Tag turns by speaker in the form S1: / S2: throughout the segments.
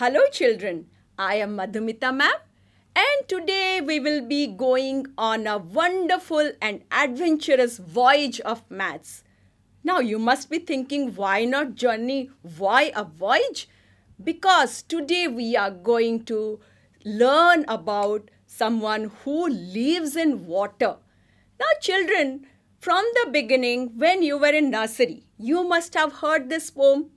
S1: Hello children, I am Madhumita ma'am and today we will be going on a wonderful and adventurous voyage of maths. Now you must be thinking why not journey, why a voyage? Because today we are going to learn about someone who lives in water. Now children, from the beginning when you were in nursery, you must have heard this poem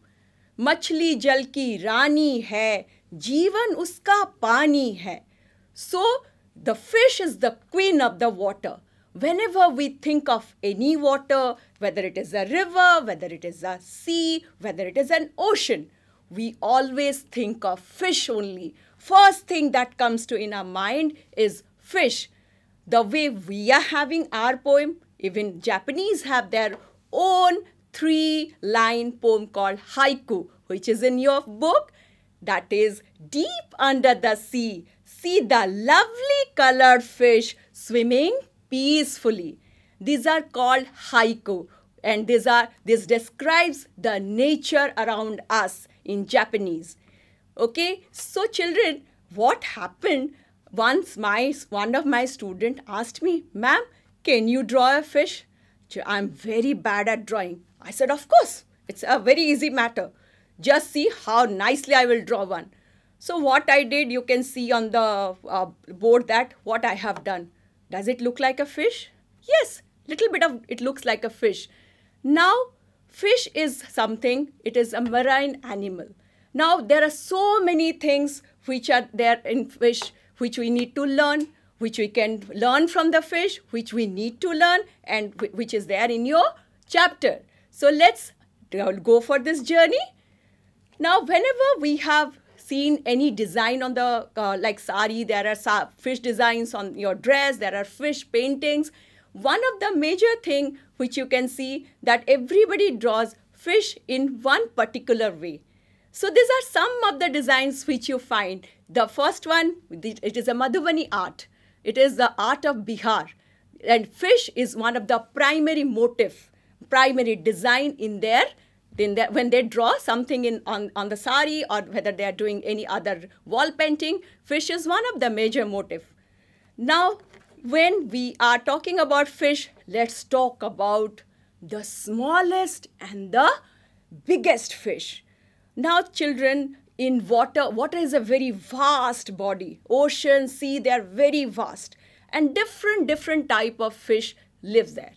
S1: मछली जल की रानी है जीवन उसका पानी है so the fish is the queen of the water whenever we think of any water whether it is a river whether it is a sea whether it is an ocean we always think of fish only first thing that comes to in our mind is fish the way we are having our poem even Japanese have their own three line poem called Haiku, which is in your book. That is Deep Under the Sea. See the lovely colored fish swimming peacefully. These are called haiku and these are this describes the nature around us in Japanese. Okay, so children, what happened once my one of my student asked me, ma'am, can you draw a fish? I'm very bad at drawing. I said, Of course, it's a very easy matter. Just see how nicely I will draw one. So what I did, you can see on the uh, board that what I have done. Does it look like a fish? Yes, little bit of it looks like a fish. Now, fish is something, it is a marine animal. Now, there are so many things which are there in fish which we need to learn, which we can learn from the fish, which we need to learn, and which is there in your chapter. So let's go for this journey. Now, whenever we have seen any design on the, uh, like sari, there are fish designs on your dress, there are fish paintings. One of the major thing which you can see that everybody draws fish in one particular way. So these are some of the designs which you find. The first one, it is a Madhubani art. It is the art of Bihar. And fish is one of the primary motif primary design in there then when they draw something in on, on the sari or whether they are doing any other wall painting, fish is one of the major motif. Now, when we are talking about fish, let's talk about the smallest and the biggest fish. Now, children, in water, water is a very vast body. Ocean, sea, they are very vast. And different, different type of fish live there.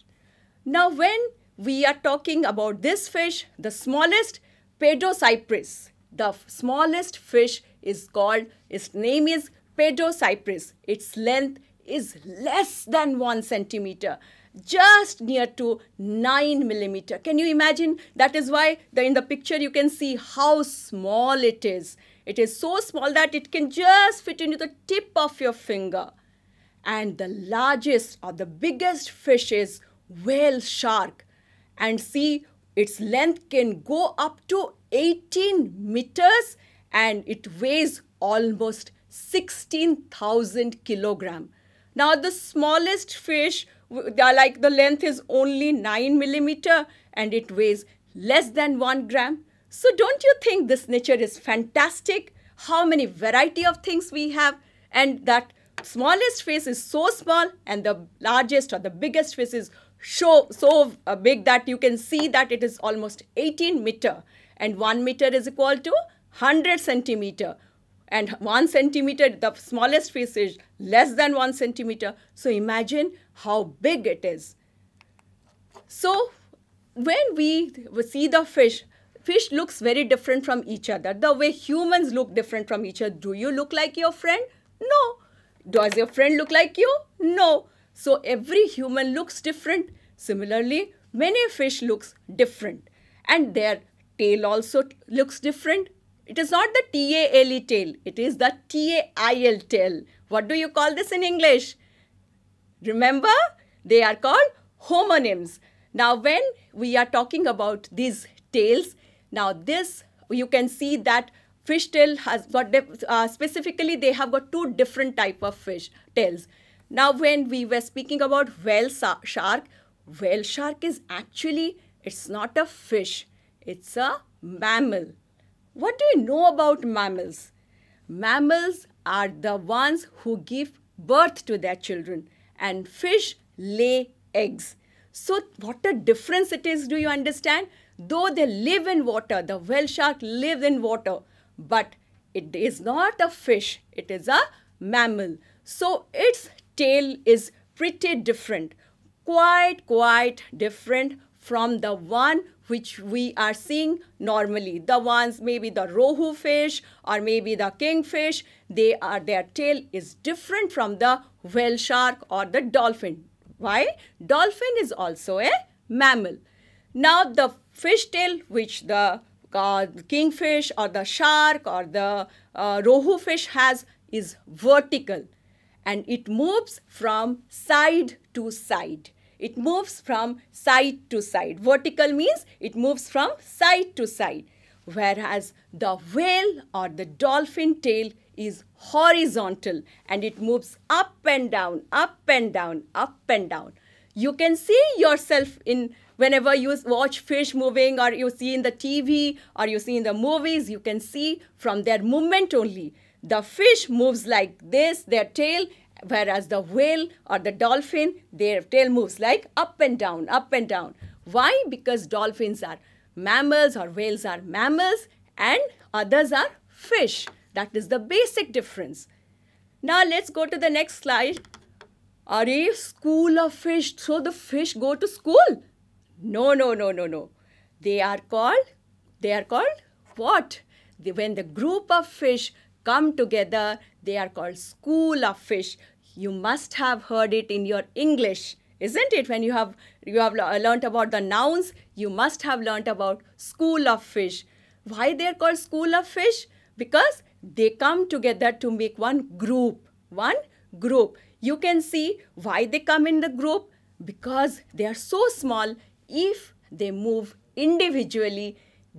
S1: Now, when we are talking about this fish, the smallest Cypress. The smallest fish is called, its name is Cypress. Its length is less than 1 centimeter just near to 9 millimeter. Can you imagine? That is why the, in the picture you can see how small it is. It is so small that it can just fit into the tip of your finger. And the largest or the biggest fish is whale shark and see its length can go up to 18 meters and it weighs almost 16,000 kilogram. Now the smallest fish, like the length is only 9 millimeter and it weighs less than 1 gram. So don't you think this nature is fantastic? How many variety of things we have and that smallest fish is so small and the largest or the biggest fish is show, so uh, big that you can see that it is almost 18 meter and 1 meter is equal to 100 centimeter and 1 centimeter the smallest fish is less than 1 centimeter so imagine how big it is so when we see the fish fish looks very different from each other the way humans look different from each other do you look like your friend no does your friend look like you no so every human looks different. Similarly, many fish looks different and their tail also looks different. It is not the T-A-L-E tail. It is the T-A-I-L tail. What do you call this in English? Remember, they are called homonyms. Now, when we are talking about these tails, now this, you can see that fish tail has got, uh, specifically they have got two different type of fish tails. Now, when we were speaking about whale shark, whale shark is actually, it's not a fish, it's a mammal. What do you know about mammals? Mammals are the ones who give birth to their children and fish lay eggs. So what a difference it is, do you understand? Though they live in water, the whale shark lives in water, but it is not a fish, it is a mammal. So its tale is pretty different, quite, quite different from the one which we are seeing normally. The ones maybe the rohu fish or maybe the kingfish, they are their tail is different from the whale shark or the dolphin. Why? Dolphin is also a mammal. Now the fish tail which the uh, kingfish or the shark or the uh, rohu fish has is vertical and it moves from side to side. It moves from side to side. Vertical means it moves from side to side. Whereas the whale or the dolphin tail is horizontal and it moves up and down, up and down, up and down. You can see yourself in whenever you watch fish moving or you see in the TV or you see in the movies, you can see from their movement only the fish moves like this, their tail, whereas the whale or the dolphin, their tail moves like up and down, up and down. Why? Because dolphins are mammals or whales are mammals and others are fish. That is the basic difference. Now let's go to the next slide. Are a school of fish? So the fish go to school? No, no, no, no, no. They are called, they are called what? when the group of fish come together. They are called school of fish. You must have heard it in your English, isn't it? When you have, you have learnt about the nouns, you must have learnt about school of fish. Why they are called school of fish? Because they come together to make one group, one group. You can see why they come in the group because they are so small. If they move individually,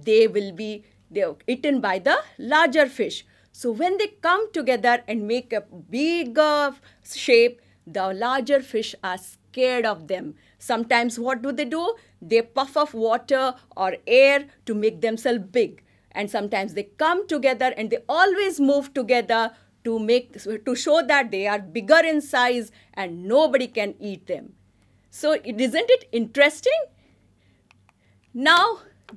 S1: they will be they eaten by the larger fish. So when they come together and make a bigger shape, the larger fish are scared of them. Sometimes what do they do? They puff off water or air to make themselves big. And sometimes they come together and they always move together to make to show that they are bigger in size and nobody can eat them. So is isn't it interesting? Now,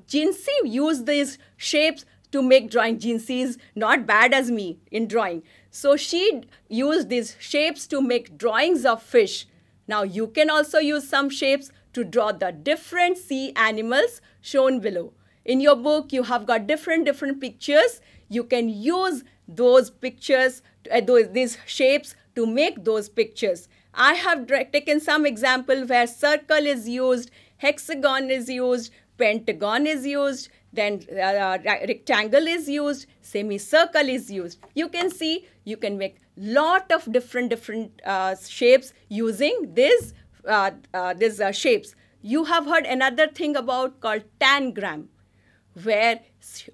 S1: Jinsei used these shapes to make drawing. Jean is not bad as me in drawing. So she used these shapes to make drawings of fish. Now you can also use some shapes to draw the different sea animals shown below. In your book, you have got different, different pictures. You can use those pictures, uh, those, these shapes to make those pictures. I have taken some example where circle is used, hexagon is used, pentagon is used, then uh, uh rectangle is used, semicircle is used. You can see you can make lot of different different uh, shapes using these uh, uh these uh, shapes. You have heard another thing about called tangram, where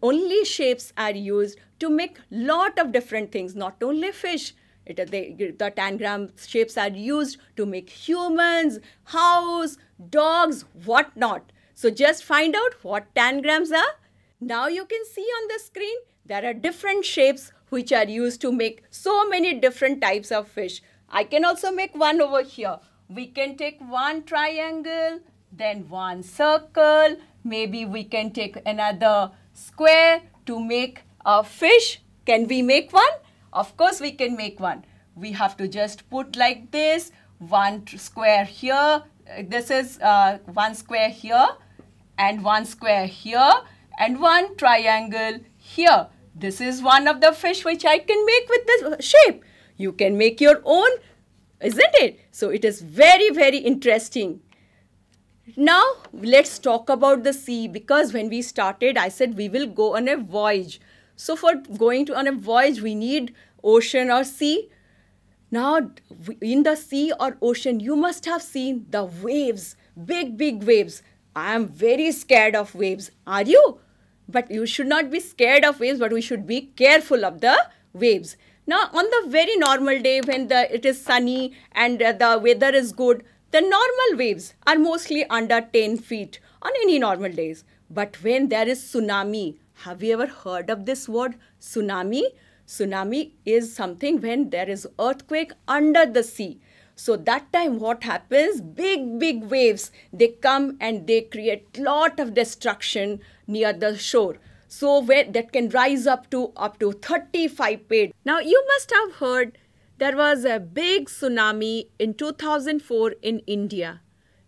S1: only shapes are used to make lot of different things, not only fish. It, they, the tangram shapes are used to make humans, house, dogs, whatnot. So just find out what tangrams are. Now you can see on the screen there are different shapes which are used to make so many different types of fish. I can also make one over here. We can take one triangle, then one circle. Maybe we can take another square to make a fish. Can we make one? Of course we can make one. We have to just put like this, one square here. Uh, this is uh, one square here and one square here and one triangle here. This is one of the fish which I can make with this shape. You can make your own, isn't it? So it is very, very interesting. Now, let's talk about the sea because when we started, I said we will go on a voyage. So for going to on a voyage, we need ocean or sea. Now, in the sea or ocean, you must have seen the waves, big, big waves. I am very scared of waves. Are you? But you should not be scared of waves, but we should be careful of the waves. Now, on the very normal day when the, it is sunny and uh, the weather is good, the normal waves are mostly under 10 feet on any normal days. But when there is tsunami, have you ever heard of this word tsunami? Tsunami is something when there is earthquake under the sea so that time what happens? Big, big waves, they come and they create lot of destruction near the shore. So where that can rise up to up to 35 feet. Now you must have heard there was a big tsunami in 2004 in India.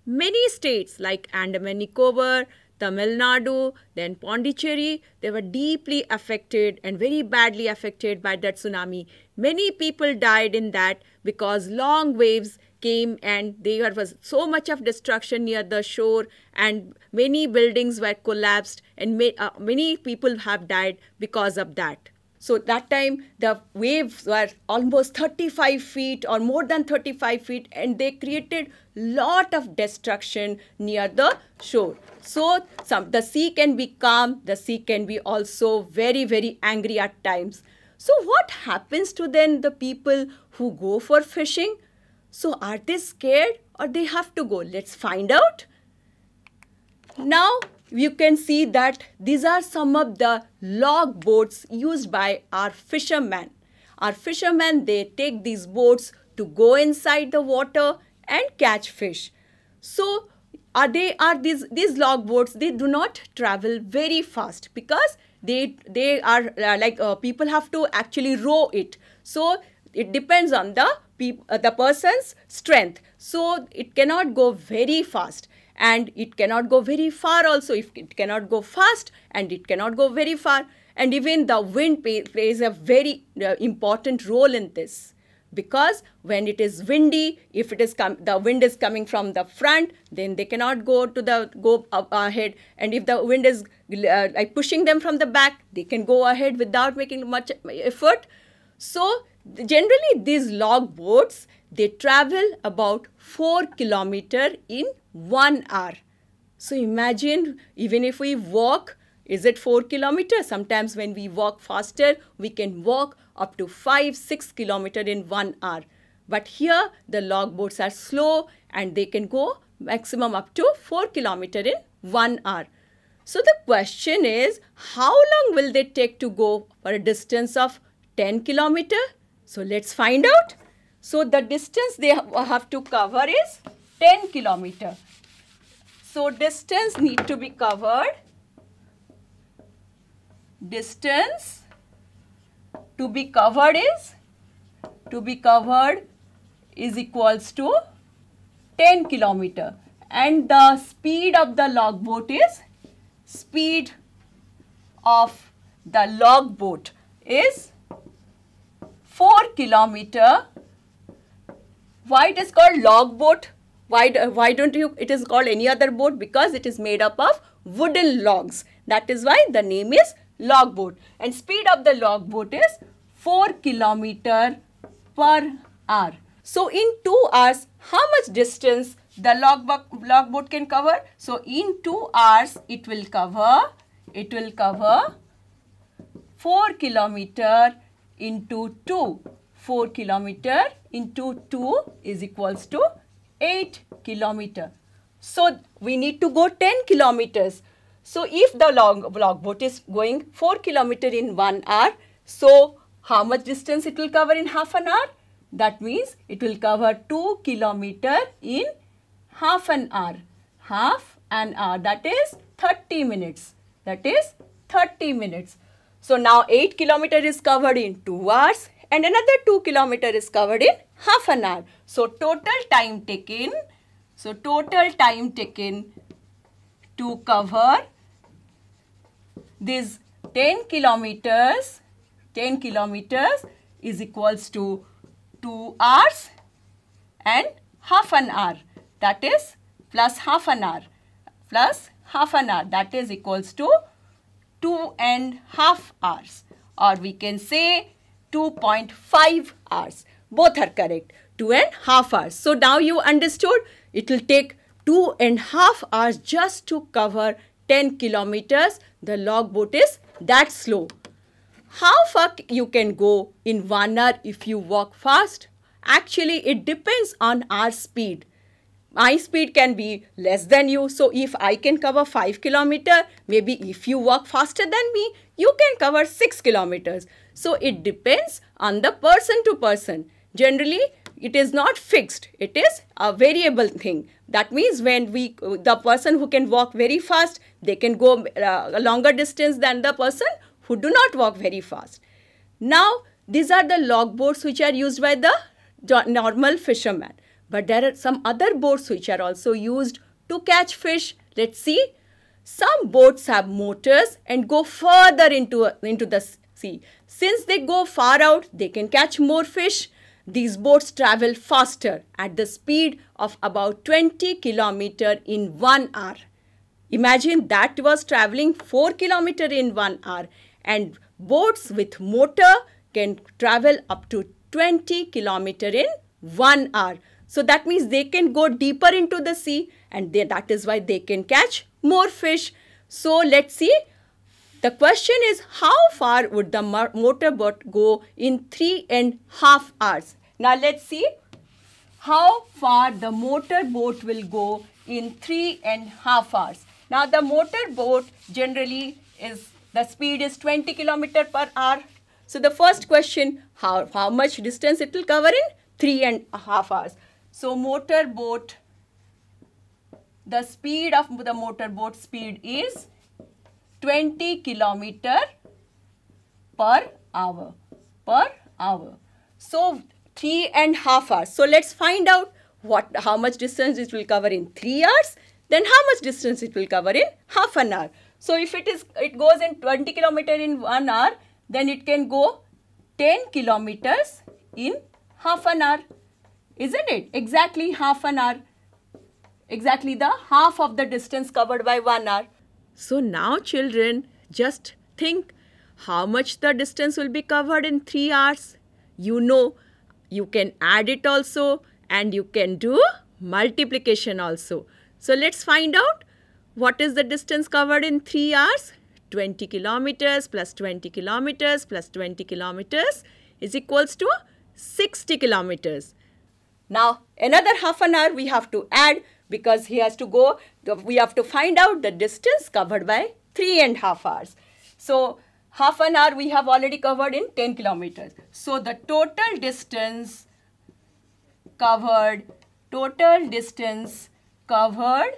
S1: Many states like Andaman Nicobar, Tamil Nadu, then Pondicherry, they were deeply affected and very badly affected by that tsunami. Many people died in that because long waves came and there was so much of destruction near the shore and many buildings were collapsed and may, uh, many people have died because of that so that time the waves were almost 35 feet or more than 35 feet and they created lot of destruction near the shore so some the sea can be calm the sea can be also very very angry at times so what happens to then the people who go for fishing. So are they scared or they have to go? Let's find out. Now you can see that these are some of the log boats used by our fishermen. Our fishermen, they take these boats to go inside the water and catch fish. So are they are these these log boats they do not travel very fast because they they are uh, like uh, people have to actually row it so it depends on the, uh, the person's strength. So it cannot go very fast and it cannot go very far also if it cannot go fast and it cannot go very far and even the wind pay, plays a very uh, important role in this because when it is windy if it is the wind is coming from the front then they cannot go to the go ahead and if the wind is uh, like pushing them from the back they can go ahead without making much effort so generally these log boats they travel about 4 kilometer in 1 hour so imagine even if we walk is it 4 kilometer sometimes when we walk faster we can walk up to 5 6 kilometer in 1 hour but here the log boats are slow and they can go maximum up to 4 kilometer in 1 hour so the question is how long will they take to go for a distance of 10 kilometer so let's find out. So the distance they have to cover is 10 kilometer. So distance need to be covered. Distance to be covered is to be covered is equals to 10 kilometer and the speed of the log boat is speed of the log boat is 4 kilometer why it is called log boat why, do, why don't you it is called any other boat because it is made up of wooden logs that is why the name is log boat and speed of the log boat is 4 kilometer per hour so in 2 hours how much distance the log, log boat can cover so in 2 hours it will cover it will cover 4 kilometer into 2. 4 kilometer into 2 is equals to 8 kilometer. So we need to go 10 kilometers. So if the log, log boat is going 4 kilometer in 1 hour, so how much distance it will cover in half an hour? That means it will cover 2 kilometer in half an hour. Half an hour that is 30 minutes. That is 30 minutes. So now 8 km is covered in 2 hours and another 2 km is covered in half an hour. So total time taken, so total time taken to cover these 10 kilometers, 10 kilometers is equals to 2 hours and half an hour that is plus half an hour plus half an hour that is equals to two and half hours or we can say 2.5 hours. Both are correct. Two and half hours. So now you understood it will take two and half hours just to cover 10 kilometers. The log boat is that slow. How far you can go in one hour if you walk fast? Actually, it depends on our speed my speed can be less than you. So if I can cover 5 kilometer, maybe if you walk faster than me, you can cover 6 kilometers. So it depends on the person to person. Generally, it is not fixed. It is a variable thing. That means when we, the person who can walk very fast, they can go uh, a longer distance than the person who do not walk very fast. Now, these are the log boards which are used by the normal fisherman. But there are some other boats which are also used to catch fish. Let's see. Some boats have motors and go further into, into the sea. Since they go far out, they can catch more fish. These boats travel faster at the speed of about 20 kilometer in 1 hour. Imagine that was traveling 4 kilometer in 1 hour and boats with motor can travel up to 20 kilometer in 1 hour. So that means they can go deeper into the sea and they, that is why they can catch more fish. So let's see. The question is how far would the motorboat go in three and half hours? Now let's see how far the motorboat will go in three and half hours. Now the motorboat generally is the speed is 20 kilometer per hour. So the first question how, how much distance it will cover in three and a half hours. So motor boat, the speed of the motor boat speed is 20 kilometer per hour, per hour. So three and half hours. So let's find out what, how much distance it will cover in three hours, then how much distance it will cover in half an hour. So if it is, it goes in 20 kilometer in one hour, then it can go 10 kilometers in half an hour isn't it? Exactly half an hour. Exactly the half of the distance covered by one hour. So now children, just think how much the distance will be covered in three hours. You know, you can add it also and you can do multiplication also. So let's find out what is the distance covered in three hours. 20 kilometers plus 20 kilometers plus 20 kilometers is equals to 60 kilometers. Now another half an hour we have to add because he has to go, we have to find out the distance covered by three and half hours. So half an hour we have already covered in 10 kilometers. So the total distance covered, total distance covered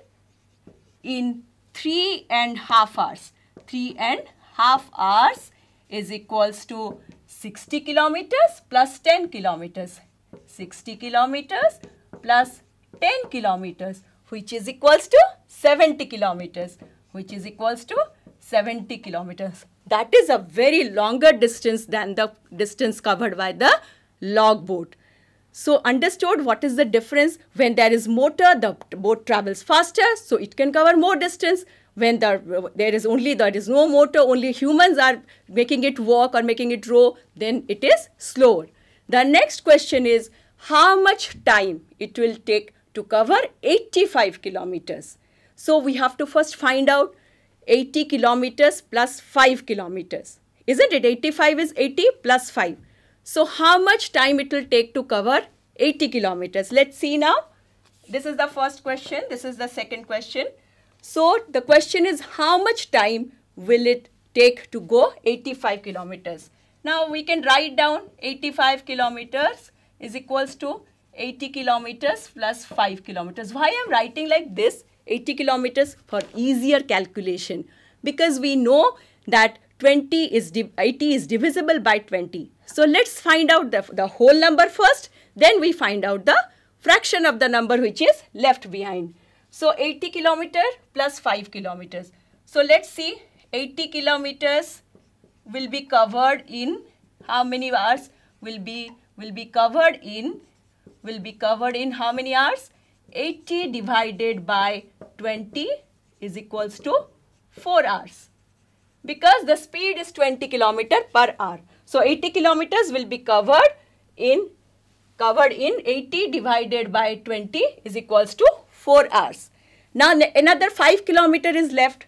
S1: in three and half hours. Three and half hours is equals to 60 kilometers plus 10 kilometers. 60 kilometers plus 10 kilometers which is equals to 70 kilometers which is equals to 70 kilometers. That is a very longer distance than the distance covered by the log boat. So understood what is the difference when there is motor the boat travels faster so it can cover more distance when there there is only there is no motor only humans are making it walk or making it row then it is slower. The next question is how much time it will take to cover 85 kilometers. So we have to first find out 80 kilometers plus 5 kilometers. Isn't it? 85 is 80 plus 5. So how much time it will take to cover 80 kilometers? Let's see now. This is the first question. This is the second question. So the question is how much time will it take to go 85 kilometers? Now we can write down 85 kilometers is equals to 80 kilometers plus 5 kilometers. Why I am writing like this 80 kilometers for easier calculation because we know that 20 is 80 is divisible by 20. So let's find out the, the whole number first then we find out the fraction of the number which is left behind. So 80 kilometer plus 5 kilometers. So let's see 80 kilometers will be covered in how many hours will be will be covered in will be covered in how many hours 80 divided by 20 is equals to 4 hours because the speed is 20 kilometer per hour so 80 kilometers will be covered in covered in 80 divided by 20 is equals to 4 hours now another 5 kilometer is left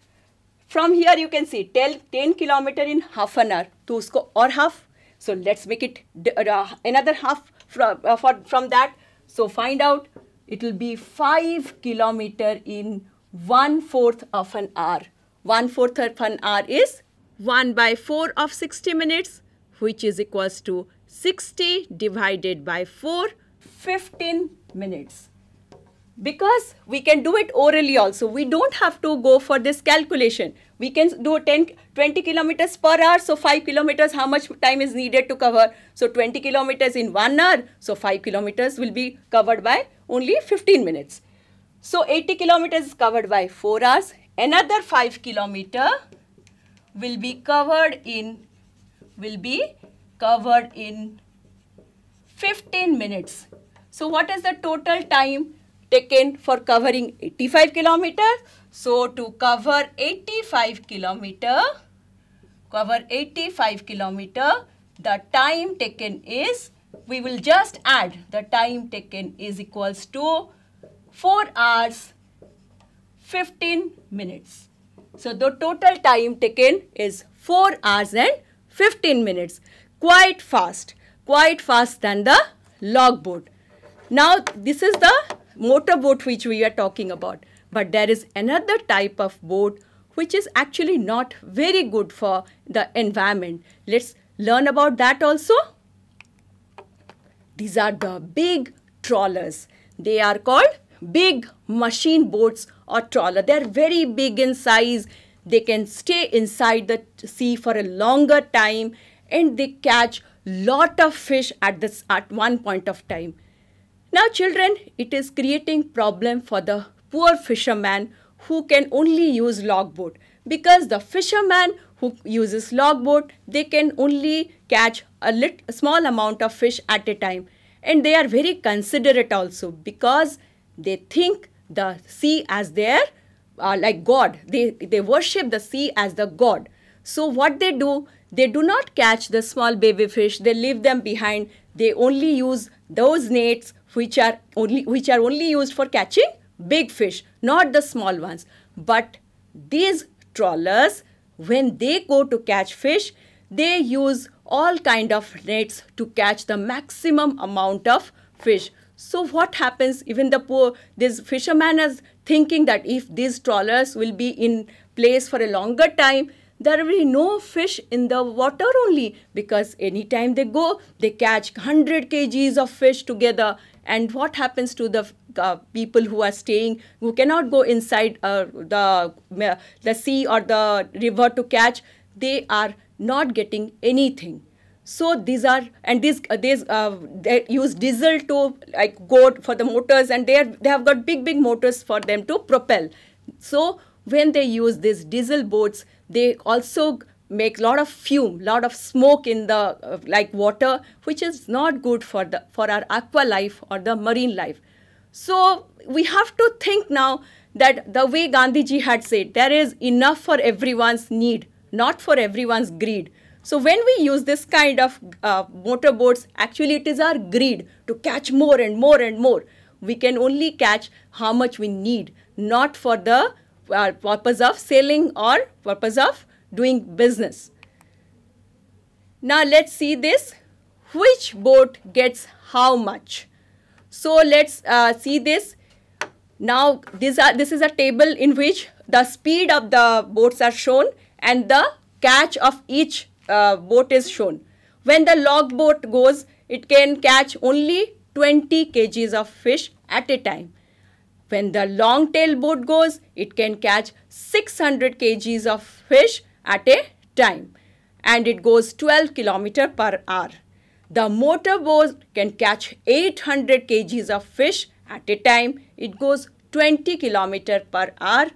S1: from here you can see 10, 10 kilometer in half an hour to usko or half so let's make it uh, uh, another half from, uh, for, from that. So find out it will be 5 kilometer in one fourth of an hour. One fourth of an hour is 1 by 4 of 60 minutes which is equals to 60 divided by 4 15 minutes because we can do it orally also we don't have to go for this calculation we can do 10 20 kilometers per hour so 5 kilometers how much time is needed to cover so 20 kilometers in 1 hour so 5 kilometers will be covered by only 15 minutes so 80 kilometers is covered by 4 hours another 5 kilometer will be covered in will be covered in 15 minutes so what is the total time taken for covering 85 kilometers so to cover 85 kilometer, cover 85 kilometer, the time taken is, we will just add the time taken is equals to 4 hours 15 minutes. So the total time taken is 4 hours and 15 minutes. Quite fast, quite fast than the log boat. Now this is the motor boat which we are talking about. But there is another type of boat which is actually not very good for the environment. Let's learn about that also. These are the big trawlers. They are called big machine boats or trawler. They are very big in size. They can stay inside the sea for a longer time and they catch lot of fish at this at one point of time. Now children, it is creating problem for the poor fisherman who can only use logboat because the fisherman who uses logboat they can only catch a, lit, a small amount of fish at a time and they are very considerate also because they think the sea as their uh, like god they they worship the sea as the god so what they do they do not catch the small baby fish they leave them behind they only use those nets which are only which are only used for catching big fish, not the small ones. But these trawlers, when they go to catch fish, they use all kind of nets to catch the maximum amount of fish. So what happens, even the poor, this fisherman is thinking that if these trawlers will be in place for a longer time, there will be no fish in the water only because anytime they go, they catch 100 kgs of fish together. And what happens to the uh, people who are staying who cannot go inside uh, the uh, the sea or the river to catch they are not getting anything so these are and these uh, these uh, they use diesel to like go for the motors and they are, they have got big big motors for them to propel so when they use these diesel boats they also make lot of fume lot of smoke in the uh, like water which is not good for the for our aqua life or the marine life so we have to think now that the way Gandhiji had said, there is enough for everyone's need, not for everyone's greed. So when we use this kind of uh, motorboats, actually it is our greed to catch more and more and more. We can only catch how much we need, not for the uh, purpose of selling or purpose of doing business. Now let's see this, which boat gets how much? So let's uh, see this. Now this, are, this is a table in which the speed of the boats are shown and the catch of each uh, boat is shown. When the log boat goes, it can catch only 20 kgs of fish at a time. When the long tail boat goes, it can catch 600 kgs of fish at a time and it goes 12 km per hour. The motor boat can catch 800 kgs of fish at a time. It goes 20 km per hour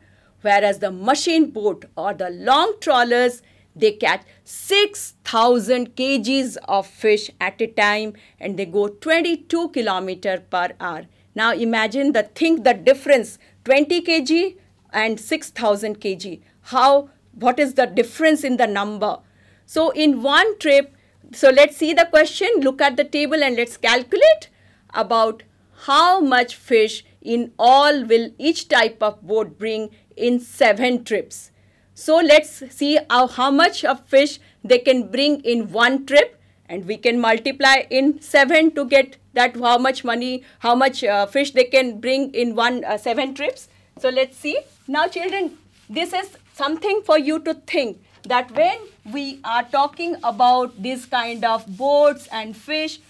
S1: whereas the machine boat or the long trawlers they catch 6000 kgs of fish at a time and they go 22 km per hour. Now imagine the think the difference 20 kg and 6000 kg. How what is the difference in the number? So in one trip so let's see the question, look at the table and let's calculate about how much fish in all will each type of boat bring in 7 trips. So let's see how, how much of fish they can bring in one trip and we can multiply in 7 to get that how much money, how much uh, fish they can bring in one uh, 7 trips. So let's see. Now children, this is something for you to think that when we are talking about this kind of boats and fish,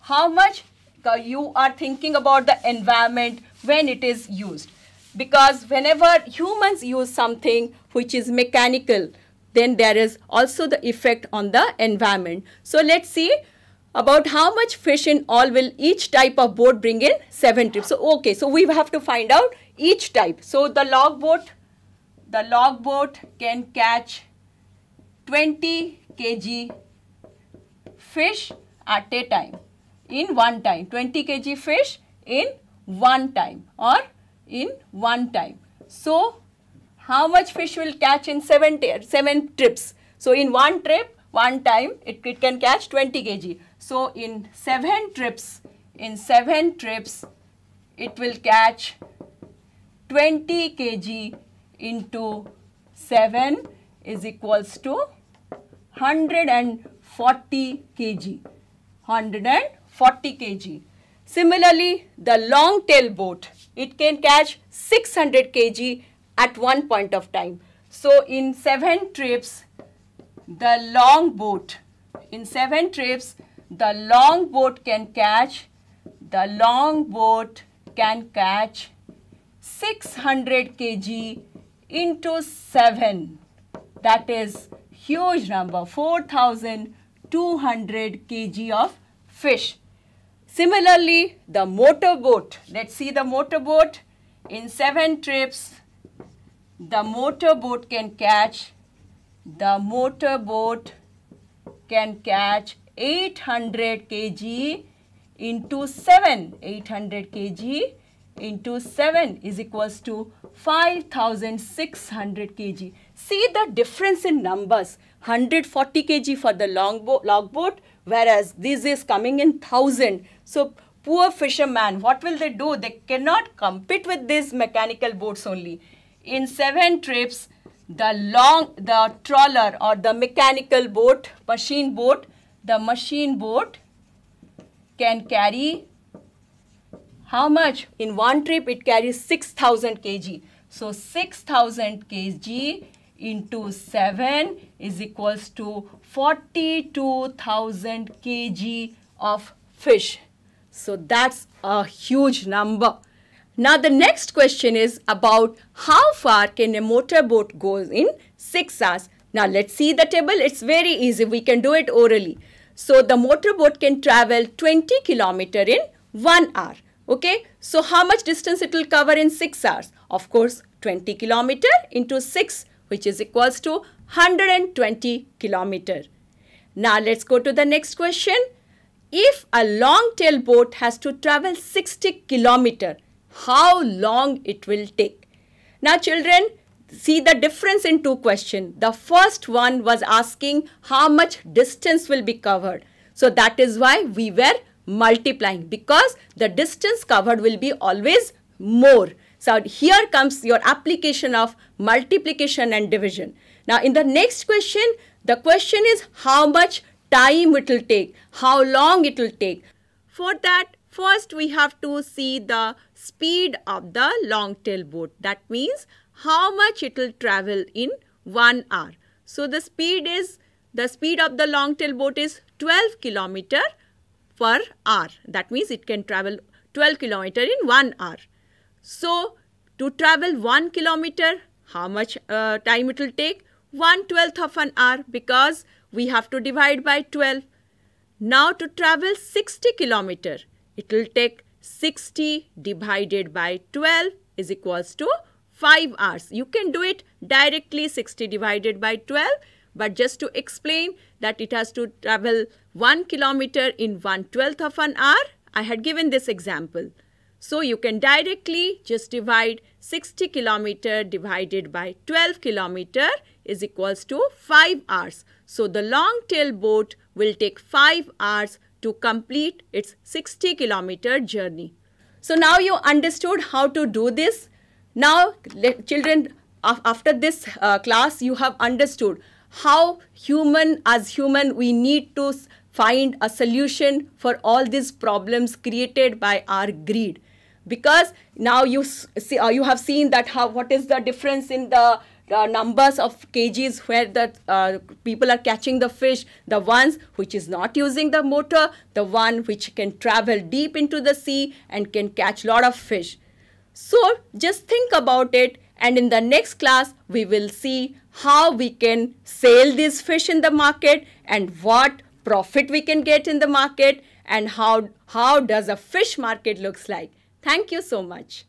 S1: how much uh, you are thinking about the environment when it is used. Because whenever humans use something which is mechanical, then there is also the effect on the environment. So let's see about how much fish in all will each type of boat bring in seven trips. So, okay, so we have to find out each type. So, the log boat, the log boat can catch 20 kg fish at a time in one time 20 kg fish in one time or in one time so how much fish will catch in seven seven trips so in one trip one time it, it can catch 20 kg so in seven trips in seven trips it will catch 20 kg into 7 is equals to 140 kg. 140 kg. Similarly, the long tail boat, it can catch 600 kg at one point of time. So, in 7 trips, the long boat, in 7 trips, the long boat can catch, the long boat can catch 600 kg into 7. That is huge number 4200 kg of fish. Similarly, the motorboat, let's see the motorboat. In seven trips, the motorboat can catch, the motorboat can catch 800 kg into 7, 800 kg into 7 is equals to 5600 kg. See the difference in numbers, 140 kg for the long log boat, whereas this is coming in 1000. So poor fisherman, what will they do? They cannot compete with these mechanical boats only. In seven trips, the long, the trawler or the mechanical boat, machine boat, the machine boat can carry how much? In one trip, it carries 6000 kg. So 6000 kg into 7 is equals to 42,000 kg of fish. So that's a huge number. Now the next question is about how far can a motorboat go in 6 hours. Now let's see the table. It's very easy. We can do it orally. So the motorboat can travel 20 kilometer in 1 hour. Okay. So how much distance it will cover in 6 hours? Of course 20 kilometer into 6 which is equals to 120 kilometer. Now let's go to the next question. If a long tail boat has to travel 60 kilometer, how long it will take? Now children, see the difference in two questions. The first one was asking how much distance will be covered. So that is why we were multiplying because the distance covered will be always more. So here comes your application of multiplication and division. Now in the next question, the question is how much time it will take, how long it will take. For that, first we have to see the speed of the long tail boat. That means how much it will travel in one hour. So the speed is, the speed of the long tail boat is 12 kilometer per hour. That means it can travel 12 kilometer in one hour. So, to travel 1 kilometer, how much uh, time it will take? 1 12th of an hour because we have to divide by 12. Now, to travel 60 kilometer, it will take 60 divided by 12 is equals to 5 hours. You can do it directly 60 divided by 12 but just to explain that it has to travel 1 kilometer in 1 12th of an hour, I had given this example. So you can directly just divide 60 kilometer divided by 12 kilometer is equals to 5 hours. So the long tail boat will take 5 hours to complete its 60 kilometer journey. So now you understood how to do this. Now children after this uh, class you have understood how human as human we need to find a solution for all these problems created by our greed because now you see uh, you have seen that how what is the difference in the uh, numbers of cages where the uh, people are catching the fish the ones which is not using the motor the one which can travel deep into the sea and can catch lot of fish so just think about it and in the next class we will see how we can sell these fish in the market and what profit we can get in the market and how how does a fish market looks like Thank you so much.